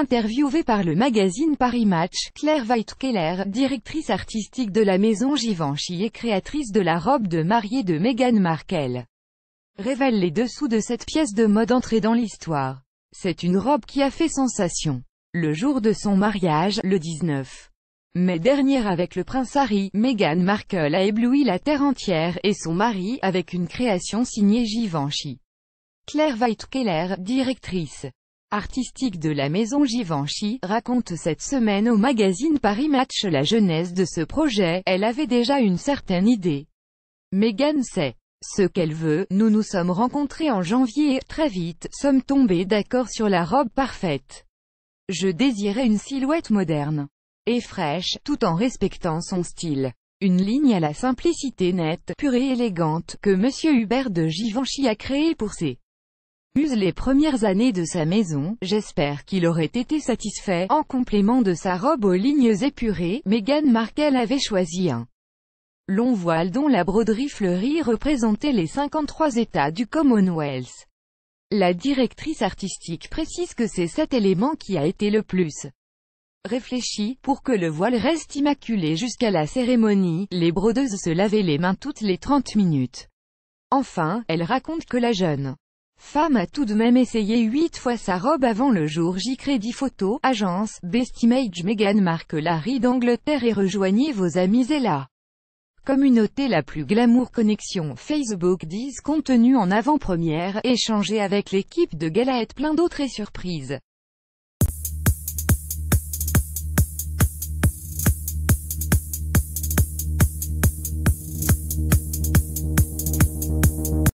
Interviewée par le magazine Paris Match, Claire Weitkeller, directrice artistique de la maison Givenchy et créatrice de la robe de mariée de Meghan Markle, révèle les dessous de cette pièce de mode entrée dans l'histoire. C'est une robe qui a fait sensation. Le jour de son mariage, le 19 mai dernier avec le prince Harry, Meghan Markle a ébloui la terre entière, et son mari, avec une création signée Givenchy. Claire Weitkeller, directrice artistique de la maison Givenchy, raconte cette semaine au magazine Paris Match la jeunesse de ce projet, elle avait déjà une certaine idée. Megan sait ce qu'elle veut, nous nous sommes rencontrés en janvier et, très vite, sommes tombés d'accord sur la robe parfaite. Je désirais une silhouette moderne et fraîche, tout en respectant son style. Une ligne à la simplicité nette, pure et élégante, que Monsieur Hubert de Givenchy a créée pour ses use les premières années de sa maison, j'espère qu'il aurait été satisfait. En complément de sa robe aux lignes épurées, Meghan Markle avait choisi un long voile dont la broderie fleurie représentait les 53 États du Commonwealth. La directrice artistique précise que c'est cet élément qui a été le plus réfléchi, pour que le voile reste immaculé jusqu'à la cérémonie, les brodeuses se lavaient les mains toutes les 30 minutes. Enfin, elle raconte que la jeune Femme a tout de même essayé 8 fois sa robe avant le jour J. Crédit Photo, Agence, bestimage Image Meghan Larry d'Angleterre et rejoignez vos amis et la communauté la plus glamour connexion Facebook 10 contenu en avant-première, échangez avec l'équipe de Galaette plein d'autres et surprises.